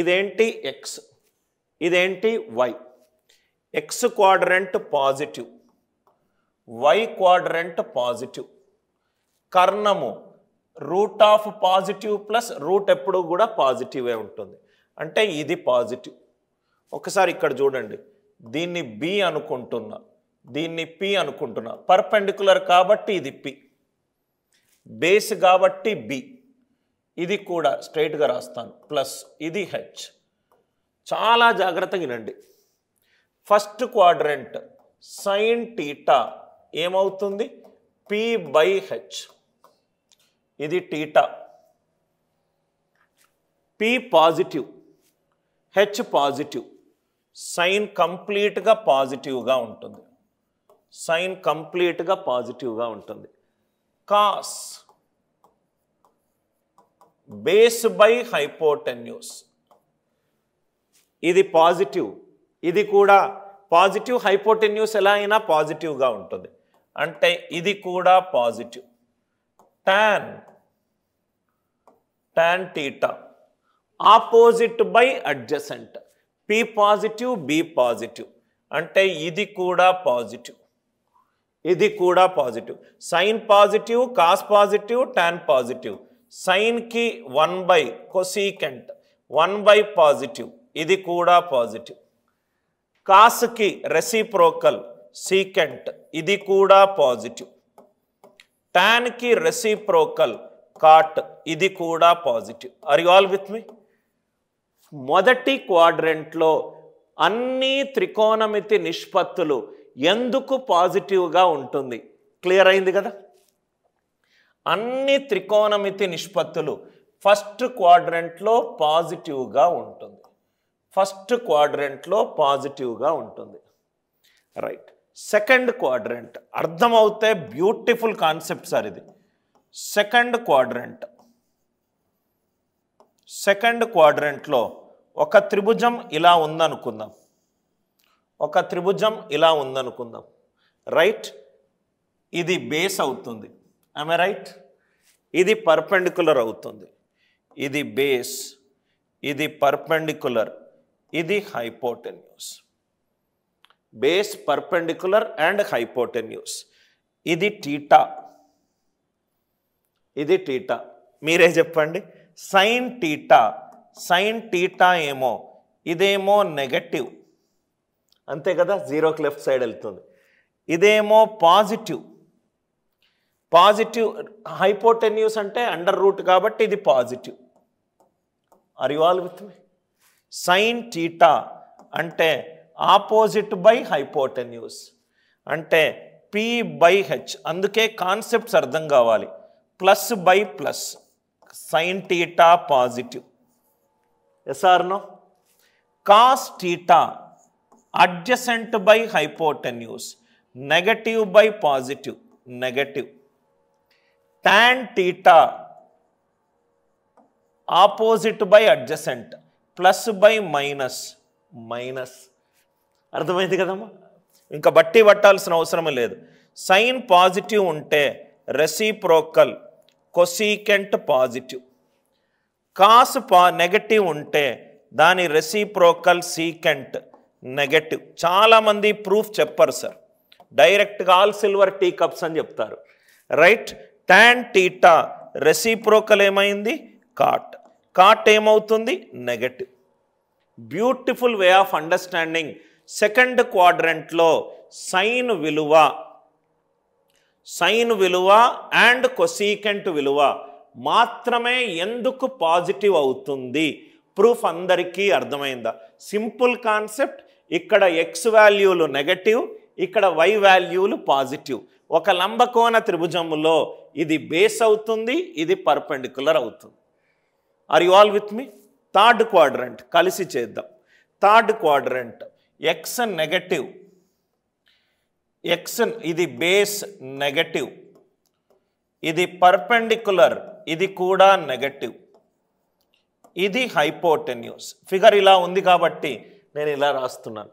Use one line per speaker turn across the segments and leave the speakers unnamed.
ఇదేంటి ఎక్స్ ఇదేంటి Y X quadrant positive Y quadrant positive కర్ణము root of positive plus root ఎప్పుడు కూడా పాజిటివే ఉంటుంది అంటే ఇది పాజిటివ్ ఒకసారి ఇక్కడ చూడండి దీన్ని బి అనుకుంటున్నా దీన్ని పి అనుకుంటున్నా పర్పెండికులర్ కాబట్టి ఇది పి బేస్ కాబట్టి బి ఇది కూడా స్ట్రైట్గా రాస్తాను ప్లస్ ఇది హెచ్ చాలా జాగ్రత్తగా వినండి ఫస్ట్ క్వాడ్రెంట్ సైన్ టీటా ఏమవుతుంది పి బై హెచ్ ఇది theta P positive H positive sine కంప్లీట్గా పాజిటివ్గా ఉంటుంది సైన్ కంప్లీట్గా పాజిటివ్గా ఉంటుంది కాస్ బేస్ బై హైపోటెన్యూస్ ఇది పాజిటివ్ ఇది కూడా పాజిటివ్ హైపోటెన్యూస్ ఎలా అయినా పాజిటివ్గా ఉంటుంది అంటే ఇది కూడా positive tan tan theta opposite by adjacent P positive B positive అంటే ఇది కూడా పాజిటివ్ ఇది కూడా positive sine positive cos positive tan positive సైన్కి one by cosecant one by positive ఇది కూడా పాజిటివ్ కాస్కి రెసిప్రోకల్ సీకెంట్ ఇది కూడా పాజిటివ్ టాన్కి రెసిప్రోకల్ కాట్ ఇది కూడా positive are you all with me మొదటి క్వాడ్రెంట్లో అన్ని త్రికోణమితి నిష్పత్తులు ఎందుకు పాజిటివ్గా ఉంటుంది క్లియర్ అయింది కదా అన్ని త్రికోణమితి నిష్పత్తులు ఫస్ట్ క్వాడ్రెంట్లో పాజిటివ్గా ఉంటుంది ఫస్ట్ క్వాడ్రెంట్లో పాజిటివ్గా ఉంటుంది రైట్ సెకండ్ క్వాడ్రెంట్ అర్థమవుతే బ్యూటిఫుల్ కాన్సెప్ట్ సార్ ఇది సెకండ్ క్వాడ్రెంట్ సెకండ్ క్వాడ్రెంట్లో ఒక త్రిభుజం ఇలా ఉందనుకుందాం ఒక త్రిభుజం ఇలా ఉందనుకుందాం రైట్ ఇది బేస్ అవుతుంది ఐ రైట్ ఇది పర్పెండికులర్ అవుతుంది ఇది బేస్ ఇది పర్పెండికులర్ ఇది hypotenuse base perpendicular and hypotenuse ఇది టీటా ఇది టీటా మీరే చెప్పండి సైన్ టీటా సైన్ టీటా ఏమో ఇదేమో నెగటివ్ అంతే కదా జీరోకి లెఫ్ట్ సైడ్ వెళ్తుంది ఇదేమో పాజిటివ్ పాజిటివ్ హైపోటెన్యూస్ అంటే అండర్ రూట్ కాబట్టి ఇది positive are you all with me sine theta అంటే ఆపోజిట్ బై హైపోటెన్యూస్ అంటే పి బై హెచ్ అందుకే కాన్సెప్ట్స్ అర్థం కావాలి plus by plus sine theta positive ఎస్ఆర్నో cos theta adjacent by hypotenuse negative by positive negative tan theta opposite by adjacent plus by minus minus అర్థమైంది కదమ్మా ఇంకా బట్టి పట్టాల్సిన అవసరం లేదు సైన్ పాజిటివ్ ఉంటే రెసిప్రోకల్ కొసీకెంట్ పాజిటివ్ కాస్ పా నెగటివ్ ఉంటే దాని రెసిప్రోకల్ సీకెంట్ నెగటివ్ చాలామంది ప్రూఫ్ చెప్పరు సార్ డైరెక్ట్గా ఆల్ సిల్వర్ టీ కప్స్ అని చెప్తారు రైట్ టాన్ టీటా రెసిప్రోకల్ ఏమైంది కాట్ కాట్ ఏమవుతుంది negative beautiful way of understanding second క్వాడ్రెంట్లో సైన్ విలువ సైన్ విలువ అండ్ కొసీకెంట్ విలువ మాత్రమే ఎందుకు పాజిటివ్ అవుతుంది ప్రూఫ్ అందరికీ అర్థమైందా సింపుల్ కాన్సెప్ట్ ఇక్కడ ఎక్స్ వాల్యూలు నెగటివ్ ఇక్కడ వై వాల్యూలు పాజిటివ్ ఒక లంబకోన త్రిభుజములో ఇది బేస్ అవుతుంది ఇది పర్పెండిక్యులర్ అవుతుంది are you all with me third quadrant కలిసి చేద్దాం third quadrant X negative X ఇది బేస్ నెగటివ్ ఇది పర్పెండిక్యులర్ ఇది కూడా నెగటివ్ ఇది హైపోటెన్యూస్ ఫిగర్ ఇలా ఉంది కాబట్టి నేను ఇలా రాస్తున్నాను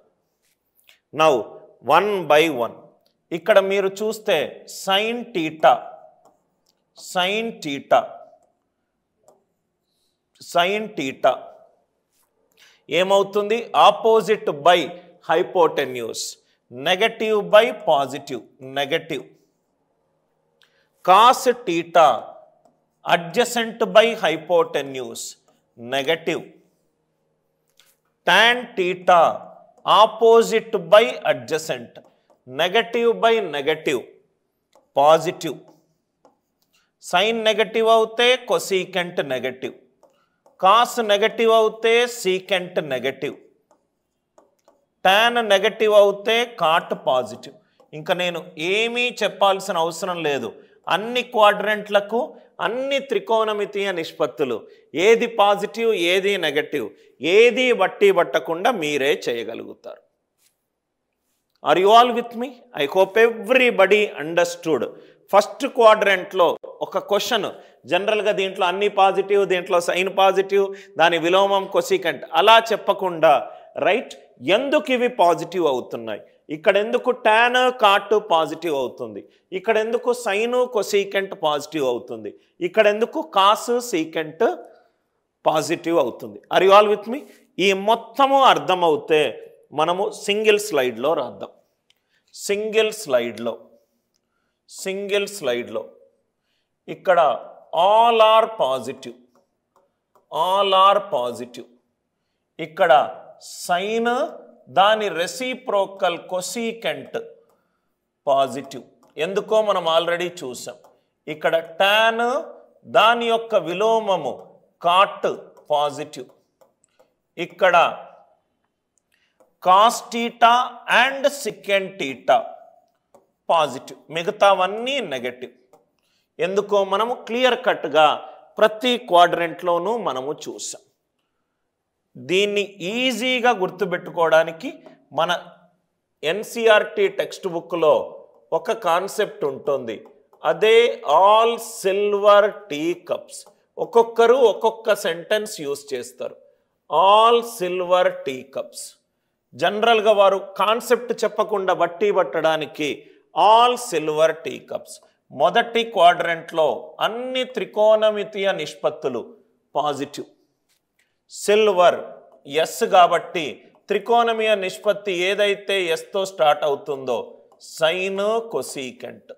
నౌ వన్ బై వన్ ఇక్కడ మీరు చూస్తే sine theta sine theta sine theta ఏమవుతుంది opposite by hypotenuse negative by positive negative cos theta adjacent by hypotenuse negative tan theta opposite by adjacent negative by negative positive sine negative అవుతే cosecant negative cos negative అవుతే secant negative tan negative అవుతే cot positive ఇంకా నేను ఏమీ చెప్పాల్సిన అవసరం లేదు అన్ని క్వాడ్రెంట్లకు అన్ని త్రికోణమితీయ నిష్పత్తులు ఏది పాజిటివ్ ఏది నెగటివ్ ఏది బట్టి పట్టకుండా మీరే చేయగలుగుతారు are you all with me I hope everybody understood first క్వాడ్రెంట్లో ఒక క్వశ్చన్ జనరల్గా దీంట్లో అన్ని పాజిటివ్ దీంట్లో సైన్ పాజిటివ్ దాని విలోమం కొసికంట్ అలా చెప్పకుండా రైట్ ఎందుకు ఇవి పాజిటివ్ అవుతున్నాయి ఇక్కడ ఎందుకు టాన్ కాటు పాజిటివ్ అవుతుంది ఇక్కడ ఎందుకు సైను కొసీకెంట్ పాజిటివ్ అవుతుంది ఇక్కడ ఎందుకు కాసు సీకెంట్ పాజిటివ్ అవుతుంది are you all with me ఈ మొత్తము అర్థమవుతే మనము సింగిల్ స్లైడ్లో రాద్దాం సింగిల్ స్లైడ్లో సింగిల్ స్లైడ్లో ఇక్కడ all are positive all are positive ఇక్కడ సైన్ దాని రెసిప్రోకల్ కొసీకెంట్ పాజిటివ్ ఎందుకో మనం ఆల్రెడీ చూసాం ఇక్కడ టాన్ దాని యొక్క విలోమము కాట్ పాజిటివ్ ఇక్కడ cos theta and secant theta positive మిగతావన్నీ నెగటివ్ ఎందుకో మనము క్లియర్ కట్గా ప్రతి క్వాడ్రెంట్లోనూ మనము చూసాం దీన్ని ఈజీగా గుర్తుపెట్టుకోవడానికి మన ఎన్సిఆర్టీ టెక్స్ట్ బుక్లో ఒక కాన్సెప్ట్ ఉంటుంది అదే ఆల్ సిల్వర్ టీ కప్స్ ఒక్కొక్కరు ఒక్కొక్క సెంటెన్స్ యూస్ చేస్తారు ఆల్ సిల్వర్ టీ కప్స్ జనరల్గా వారు కాన్సెప్ట్ చెప్పకుండా బట్టి పట్టడానికి ఆల్ సిల్వర్ టీ కప్స్ మొదటి క్వాడ్రెంట్లో అన్ని త్రికోణమితీయ నిష్పత్తులు పాజిటివ్ సిల్వర్ ఎస్ కాబట్టి త్రికోణమీయ నిష్పత్తి ఏదైతే ఎస్తో స్టార్ట్ అవుతుందో సైను కొసీకెంట్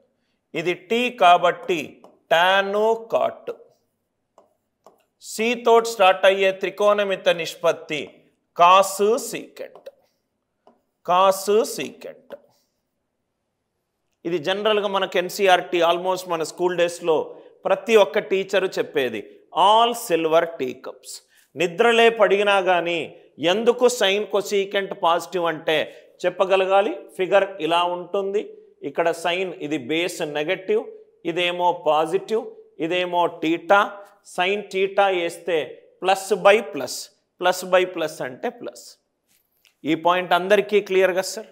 ఇది టీ కాబట్టి టాను కాట్ సితో స్టార్ట్ అయ్యే త్రికోణమిత నిష్పత్తి కాసు సీకెంట్ కాస్ సీకెట్ ఇది జనరల్గా మనకు ఎన్సీఆర్టీ ఆల్మోస్ట్ మన స్కూల్ డేస్లో ప్రతి ఒక్క టీచరు చెప్పేది ఆల్ సిల్వర్ టీ కప్స్ నిద్రలే పడిగినా కానీ ఎందుకు సైన్ కొసీకెంట్ పాజిటివ్ అంటే చెప్పగలగాలి ఫిగర్ ఇలా ఉంటుంది ఇక్కడ సైన్ ఇది బేస్ నెగటివ్ ఇదేమో పాజిటివ్ ఇదేమో టీటా సైన్ టీటా వేస్తే plus by plus plus by plus అంటే ప్లస్ ఈ పాయింట్ అందరికీ క్లియర్గా సార్